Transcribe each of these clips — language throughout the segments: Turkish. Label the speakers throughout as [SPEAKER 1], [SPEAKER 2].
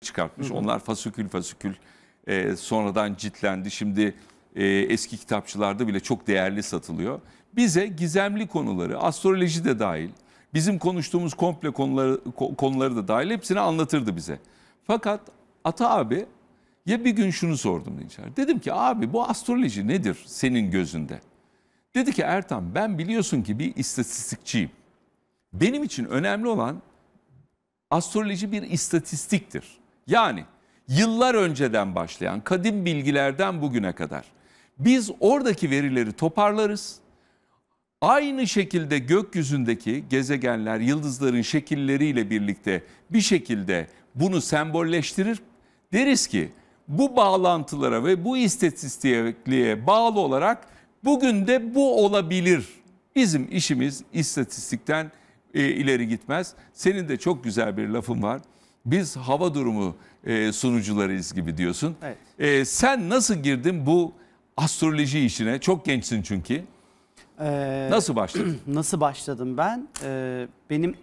[SPEAKER 1] çıkartmış. Hı hı. Onlar fasükül fasükül e, sonradan ciltlendi. Şimdi e, eski kitapçılarda bile çok değerli satılıyor. Bize gizemli konuları, astroloji de dahil, bizim konuştuğumuz komple konuları, konuları da dahil hepsini anlatırdı bize. Fakat Ata abi ya bir gün şunu sordum Dinçer. Dedim ki abi bu astroloji nedir senin gözünde? Dedi ki Ertan ben biliyorsun ki bir istatistikçiyim. Benim için önemli olan astroloji bir istatistiktir. Yani yıllar önceden başlayan kadim bilgilerden bugüne kadar biz oradaki verileri toparlarız. Aynı şekilde gökyüzündeki gezegenler, yıldızların şekilleriyle birlikte bir şekilde bunu sembolleştirir. Deriz ki bu bağlantılara ve bu istatistikliğe bağlı olarak bugün de bu olabilir. Bizim işimiz istatistikten e, ileri gitmez. Senin de çok güzel bir lafın var biz hava durumu e, sunucularıyız gibi diyorsun. Evet. E, sen nasıl girdin bu astroloji işine? Çok gençsin çünkü.
[SPEAKER 2] Ee, nasıl başladın? nasıl başladım ben? Ee, benim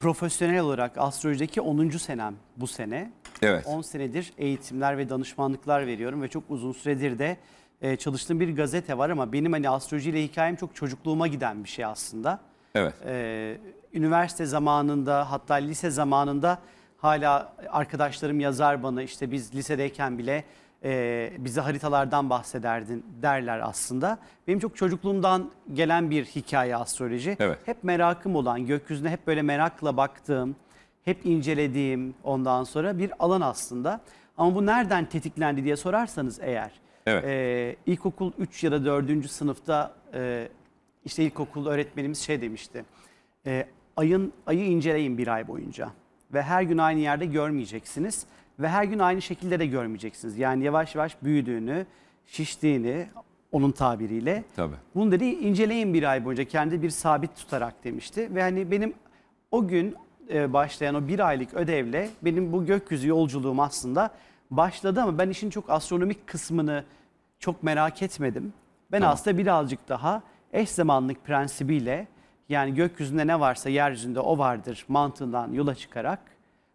[SPEAKER 2] profesyonel olarak astrolojideki 10. senem bu sene. Evet. 10 senedir eğitimler ve danışmanlıklar veriyorum ve çok uzun süredir de e, çalıştığım bir gazete var ama benim hani astrolojiyle hikayem çok çocukluğuma giden bir şey aslında. Evet. Ee, üniversite zamanında hatta lise zamanında hala arkadaşlarım yazar bana işte biz lisedeyken bile e, bize haritalardan bahsederdin derler aslında. Benim çok çocukluğumdan gelen bir hikaye astroloji. Evet. Hep merakım olan, gökyüzüne hep böyle merakla baktığım, hep incelediğim ondan sonra bir alan aslında. Ama bu nereden tetiklendi diye sorarsanız eğer, evet. e, ilkokul 3 ya da 4. sınıfta e, işte ilkokul öğretmenimiz şey demişti. E, ayın ayı inceleyin bir ay boyunca ve her gün aynı yerde görmeyeceksiniz ve her gün aynı şekilde de görmeyeceksiniz. Yani yavaş yavaş büyüdüğünü, şiştiğini onun tabiriyle. Tabii. Bunu dedi inceleyin bir ay boyunca kendi bir sabit tutarak demişti. Ve hani benim o gün e, başlayan o bir aylık ödevle benim bu gökyüzü yolculuğum aslında başladı ama ben işin çok astronomik kısmını çok merak etmedim. Ben tamam. aslında birazcık daha eş zamanlılık prensibiyle yani gökyüzünde ne varsa yeryüzünde o vardır mantığından yola çıkarak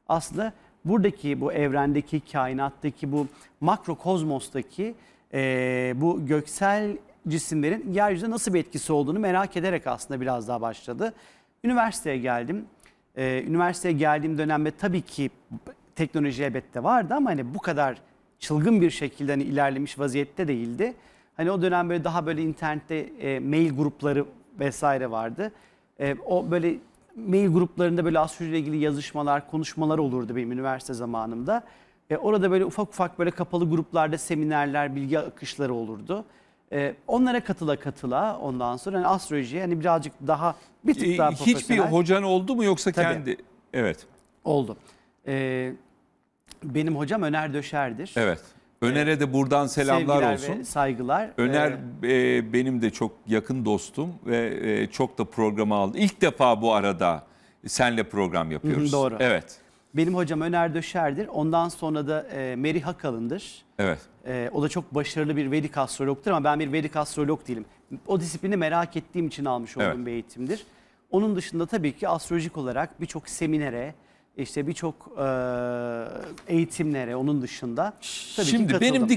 [SPEAKER 2] aslında buradaki bu evrendeki, kainattaki bu makrokozmostaki e, bu göksel cisimlerin yeryüzüne nasıl bir etkisi olduğunu merak ederek aslında biraz daha başladı. Üniversiteye geldim. E, üniversiteye geldiğim dönemde tabii ki teknoloji elbette vardı ama hani bu kadar çılgın bir şekilde hani ilerlemiş vaziyette değildi. Hani o dönem böyle daha böyle internette e, mail grupları vesaire vardı. E, o böyle mail gruplarında böyle astroloji ile ilgili yazışmalar, konuşmalar olurdu benim üniversite zamanımda. E, orada böyle ufak ufak böyle kapalı gruplarda seminerler, bilgi akışları olurdu. E, onlara katıla katıla ondan sonra yani astrolojiye hani birazcık daha bir tık e, daha profesyonel. Hiçbir hocan oldu mu yoksa Tabii. kendi?
[SPEAKER 1] Evet. Oldu. E,
[SPEAKER 2] benim hocam Öner Döşer'dir. Evet.
[SPEAKER 1] Öner'e de buradan selamlar Sevgiler olsun. ve
[SPEAKER 2] saygılar. Öner
[SPEAKER 1] ee, e, benim de çok yakın dostum ve e, çok da programı aldı. İlk defa bu arada senle program yapıyoruz. doğru. Evet.
[SPEAKER 2] Benim hocam Öner Döşer'dir. Ondan sonra da e, Merih Akalın'dır. Evet. E, o da çok başarılı bir Vedik astrologtur ama ben bir Vedik astrolog değilim. O disiplini merak ettiğim için almış olduğum Evet. bir eğitimdir. Onun dışında tabii ki astrolojik olarak birçok seminere, işte birçok e, eğitimlere onun dışında. Tabii Şimdi benim